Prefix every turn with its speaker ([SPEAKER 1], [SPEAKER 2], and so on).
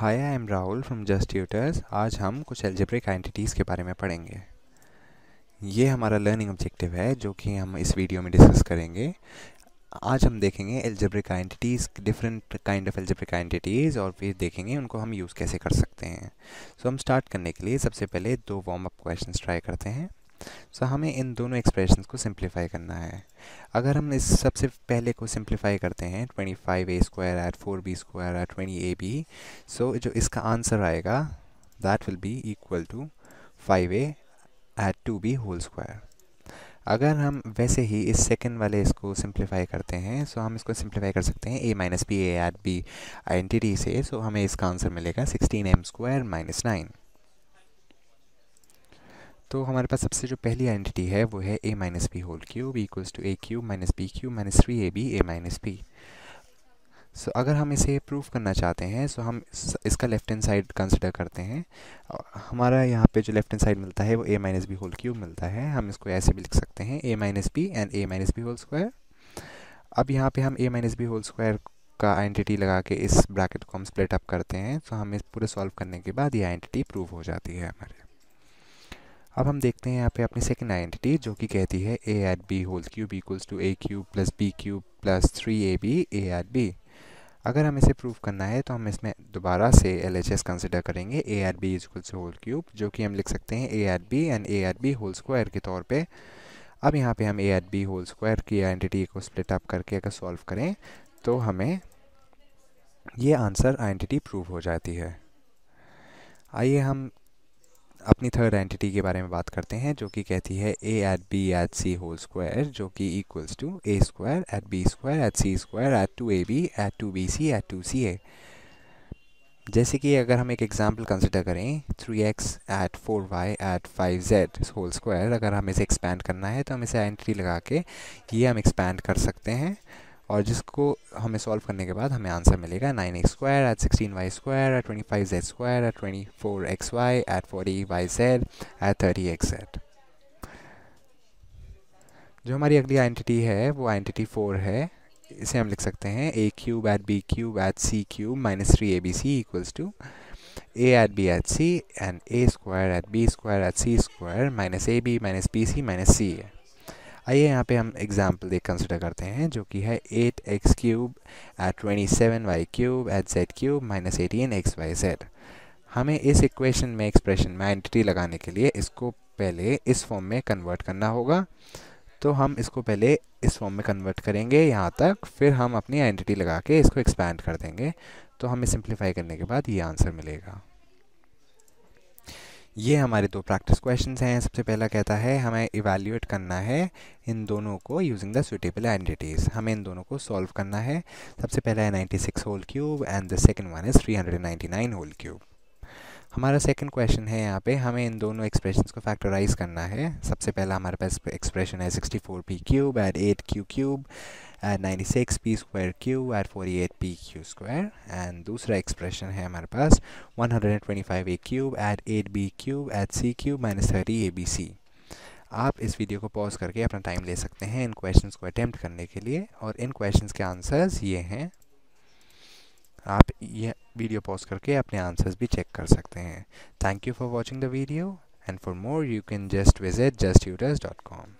[SPEAKER 1] hi I am Rahul from just tutors आज हम कुछ एल्जेब्रिक आइडेंटिटीज़ के बारे में पढ़ेंगे ये हमारा लर्निंग ऑब्जेक्टिव है जो कि हम इस वीडियो में डिस्कस करेंगे आज हम देखेंगे algebraic identities different kind of algebraic identities और फिर देखेंगे उनको हम यूज़ कैसे कर सकते हैं सो so, हम स्टार्ट करने के लिए सबसे पहले दो वार्म अप क्वेश्चन ट्राई करते हैं सो so, हमें इन दोनों एक्सप्रेशन को सिंप्लीफाई करना है अगर हम इस सबसे पहले को सिंप्लीफाई करते हैं twenty five A square or four B square or twenty A B so जो इसका आंसर आएगा that will be equal to five A at two B whole square अगर हम वैसे ही इस सेकेंड वाले इसको सिंप्लीफाई करते हैं सो हम इसको सिंप्लीफाई कर सकते हैं A minus B A at B identity से सो हमें इसका आंसर मिलेगा sixteen M square minus nine तो हमारे पास सबसे जो पहली आइडेंटिटी है वो है A minus B whole cube equals to A cube minus B cube minus three A B A minus B so अगर हम इसे प्रूव करना चाहते हैं सो so हम इसका लेफ्ट हैंड साइड कंसिडर करते हैं हमारा यहाँ पे जो लेफ्ट हैंड साइड मिलता है वो A minus B whole cube मिलता है हम इसको ऐसे भी लिख सकते हैं A minus B and A minus B whole square अब यहाँ पे हम A minus B whole square का आइडेंटिटी लगा के इस ब्रैकेट को हम स्प्लिट अप करते हैं तो so हम इस पूरे सॉल्व करने के बाद ये आइडेंटिटी प्रूव हो जाती है हमारे अब हम देखते हैं यहाँ पे अपनी सेकेंड आइडेंटिटी जो कि कहती है A at B whole cube equals to A cube plus B cube plus three A B A at B अगर हम इसे प्रूव करना है तो हम इसमें दोबारा से एल एच एस कंसिडर करेंगे A or B equals to whole cube जो कि हम लिख सकते हैं A or B and A or B whole square के तौर पर अब यहाँ पर हम A at B whole square की आइडेंटिटी को स्प्लिट अप करके अगर सॉल्व करें तो हमें ये आंसर आइडेंटिटी प्रूव हो जाती है आइए हम अपनी थर्ड एंटिटी के बारे में बात करते हैं जो कि कहती है A at B at C whole square जो कि equals to A square at B square at C square at two A B at two B C at two C A जैसे कि अगर हम एक एग्जाम्पल कंसिडर करें three X at four Y at five Z whole square अगर हम इसे expand करना है तो हम इसे एंट्री लगा के ये हम एक्सपैंड कर सकते हैं और जिसको हमें सॉल्व करने के बाद हमें आंसर मिलेगा nine X square at sixteen Y square at twenty five Z square at twenty four X Y at forty Y Z at thirty X Z जो हमारी अगली आइडेंटिटी है वो आइडेंटिटी फोर है इसे हम लिख सकते हैं A cube at B cube at C cube minus three A B C equals to at B at C and A square at B square at C square minus A B minus B C minus C है आइए यहाँ पे हम example देख consider करते हैं जो कि है at X cube at twenty seven Y cube at Z cube minus eighteen X Y Z हमें इस इक्वेशन में एक्सप्रेशन में आइडेंटिटी लगाने के लिए इसको पहले इस फॉर्म में कन्वर्ट करना होगा तो हम इसको पहले इस फॉर्म में कन्वर्ट करेंगे यहाँ तक फिर हम अपनी आइडेंटिटी लगा के इसको एक्सपैंड कर देंगे तो हमें सिंप्लीफाई करने के बाद ये आंसर मिलेगा ये हमारे दो प्रैक्टिस क्वेश्चन हैं सबसे पहला कहता है हमें इवेल्यूएट करना है इन दोनों को यूजिंग द सुटेबल आइडेंटिटीज़ हमें इन दोनों को सॉल्व करना है सबसे पहला है ninety six whole cube and the second one is three hundred ninety nine whole cube हमारा सेकेंड क्वेश्चन है यहाँ पे हमें इन दोनों एक्सप्रेशन को फैक्टराइज करना है सबसे पहला हमारे पास एक्सप्रेशन है sixty four P cube at at Q cube at ninety six P square Q at at P Q square and दूसरा एक्सप्रेशन है हमारे पास one hundred and twenty five A cube at at B cube at C cube minus thirty A B C आप इस video को pause करके अपना time ले सकते हैं इन क्वेश्चंस को अटैम्प्ट करने के लिए और इन क्वेश्चंस के आंसर्स ये हैं आप ये वीडियो पॉज करके अपने आंसर्स भी चेक कर सकते हैं thank you for watching the video and for more you can just visit just tutors dot com